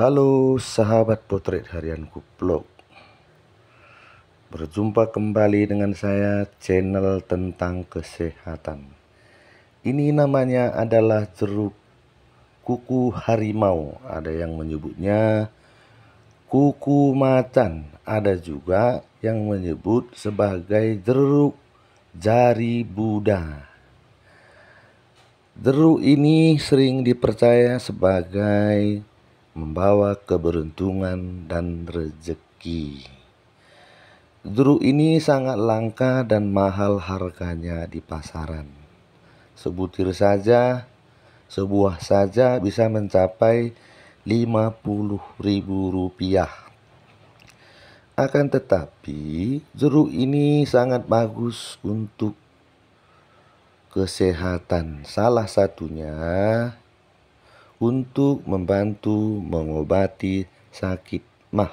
Halo sahabat potret harian blog Berjumpa kembali dengan saya channel tentang kesehatan Ini namanya adalah jeruk kuku harimau Ada yang menyebutnya kuku macan Ada juga yang menyebut sebagai jeruk jari Buddha Jeruk ini sering dipercaya sebagai membawa keberuntungan dan rezeki. Dru ini sangat langka dan mahal harganya di pasaran. Sebutir saja, sebuah saja bisa mencapai ribu rupiah. Akan tetapi, jeruk ini sangat bagus untuk kesehatan. Salah satunya untuk membantu mengobati sakit mah.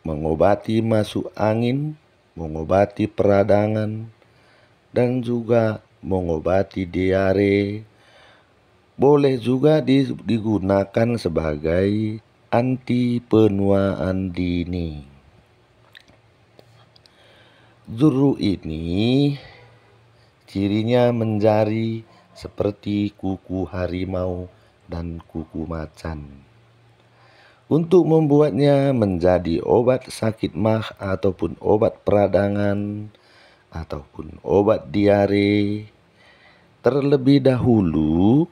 Mengobati masuk angin, mengobati peradangan, dan juga mengobati diare. Boleh juga digunakan sebagai anti penuaan dini. Juru ini cirinya menjari seperti kuku harimau dan kuku macan. Untuk membuatnya menjadi obat sakit mah ataupun obat peradangan ataupun obat diare, terlebih dahulu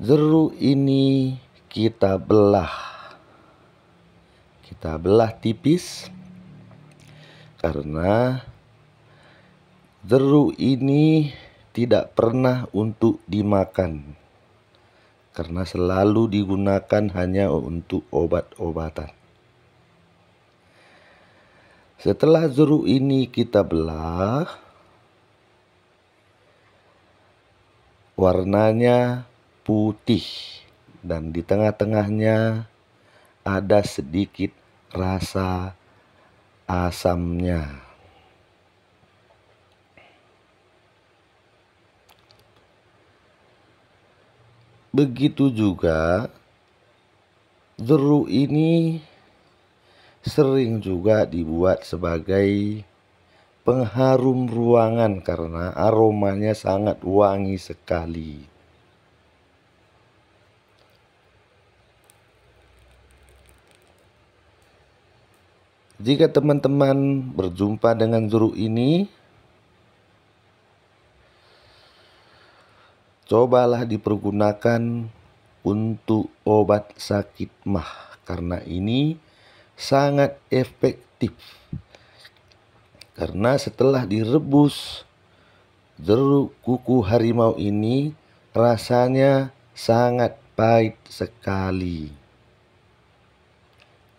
jeruk ini kita belah. Kita belah tipis karena Deru ini tidak pernah untuk dimakan karena selalu digunakan hanya untuk obat-obatan. Setelah jeruk ini kita belah, warnanya putih dan di tengah-tengahnya ada sedikit rasa asamnya. Begitu juga jeruk ini sering juga dibuat sebagai pengharum ruangan karena aromanya sangat wangi sekali. Jika teman-teman berjumpa dengan jeruk ini, cobalah dipergunakan untuk obat sakit mah karena ini sangat efektif. Karena setelah direbus jeruk kuku harimau ini rasanya sangat pahit sekali.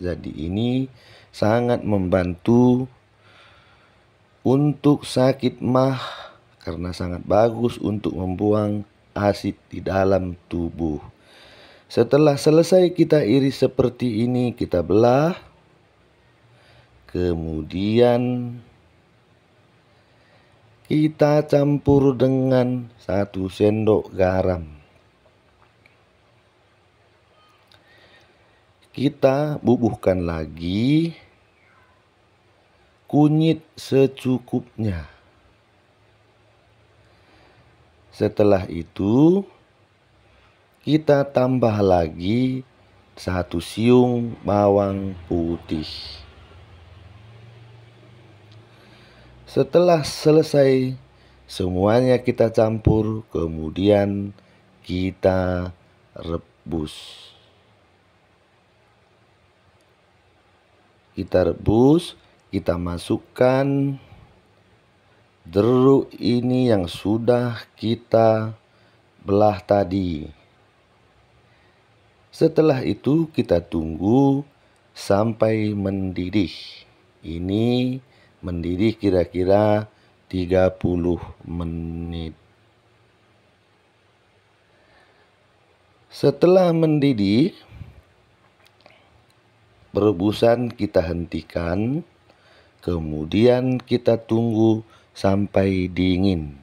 Jadi ini sangat membantu untuk sakit mah karena sangat bagus untuk membuang asid di dalam tubuh. Setelah selesai kita iris seperti ini, kita belah. Kemudian kita campur dengan satu sendok garam. Kita bubuhkan lagi kunyit secukupnya. Setelah itu, kita tambah lagi satu siung bawang putih. Setelah selesai, semuanya kita campur, kemudian kita rebus. Kita rebus, kita masukkan deru ini yang sudah kita belah tadi. Setelah itu kita tunggu sampai mendidih. Ini mendidih kira-kira 30 menit. Setelah mendidih, perebusan kita hentikan, kemudian kita tunggu sampai dingin.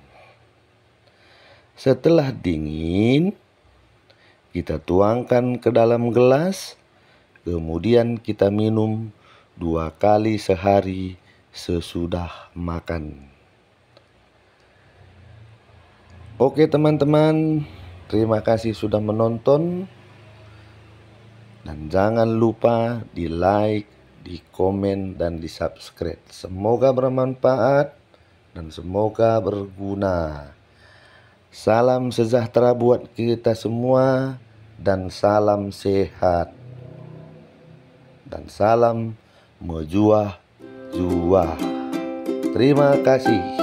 Setelah dingin, kita tuangkan ke dalam gelas, kemudian kita minum dua kali sehari sesudah makan. Oke teman-teman, terima kasih sudah menonton. Dan jangan lupa di like, di komen, dan di subscribe. Semoga bermanfaat dan semoga berguna. Salam sejahtera buat kita semua dan salam sehat. Dan salam mejuah juah. Terima kasih.